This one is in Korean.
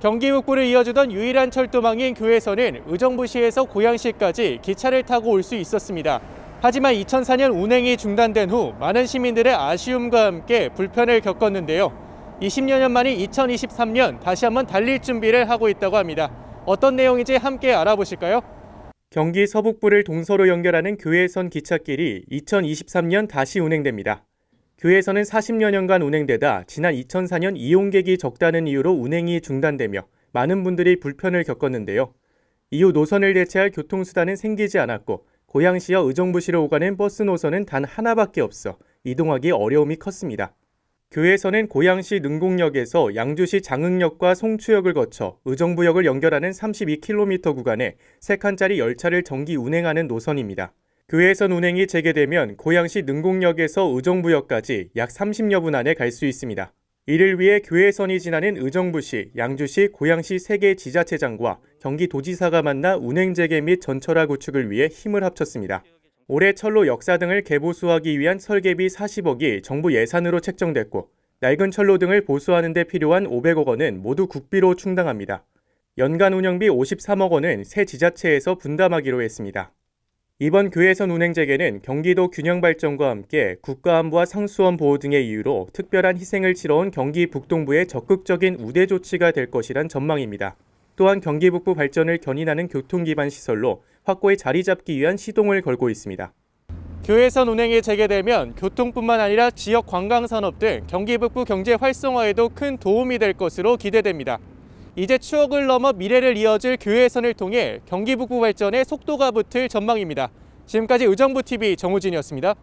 경기 북부를 이어주던 유일한 철도망인 교회선은 의정부시에서 고양시까지 기차를 타고 올 수 있었습니다. 하지만 2004년 운행이 중단된 후 많은 시민들의 아쉬움과 함께 불편을 겪었는데요. 20여년 만인 2023년 다시 한번 달릴 준비를 하고 있다고 합니다. 어떤 내용인지 함께 알아보실까요? 경기 서북부를 동서로 연결하는 교회선 기찻길이 2023년 다시 운행됩니다. 교회에서는 40여년간 운행되다 지난 2004년 이용객이 적다는 이유로 운행이 중단되며 많은 분들이 불편을 겪었는데요. 이후 노선을 대체할 교통수단은 생기지 않았고 고양시와 의정부시로 오가는 버스 노선은 단 하나밖에 없어 이동하기 어려움이 컸습니다. 교회에서는 고양시 능곡역에서 양주시 장흥역과 송추역을 거쳐 의정부역을 연결하는 32km 구간에 3칸짜리 열차를 정기 운행하는 노선입니다. 교외선 운행이 재개되면 고양시 능곡역에서 의정부역까지 약 30여 분 안에 갈 수 있습니다. 이를 위해 교회선이 지나는 의정부시, 양주시, 고양시 3개 지자체장과 경기도지사가 만나 운행 재개 및 전철화 구축을 위해 힘을 합쳤습니다. 올해 철로 역사 등을 개보수하기 위한 설계비 40억이 정부 예산으로 책정됐고 낡은 철로 등을 보수하는 데 필요한 500억 원은 모두 국비로 충당합니다. 연간 운영비 53억 원은 새 지자체에서 분담하기로 했습니다. 이번 교회선 운행재개는 경기도 균형발전과 함께 국가안보와 상수원 보호 등의 이유로 특별한 희생을 치러온 경기 북동부의 적극적인 우대 조치가 될 것이란 전망입니다. 또한 경기 북부 발전을 견인하는 교통기반 시설로 확고히 자리 잡기 위한 시동을 걸고 있습니다. 교회선 운행이 재개되면 교통뿐만 아니라 지역 관광산업 등 경기 북부 경제 활성화에도 큰 도움이 될 것으로 기대됩니다. 이제 추억을 넘어 미래를 이어질 교회선을 통해 경기북부 발전에 속도가 붙을 전망입니다. 지금까지 의정부TV 정우진이었습니다.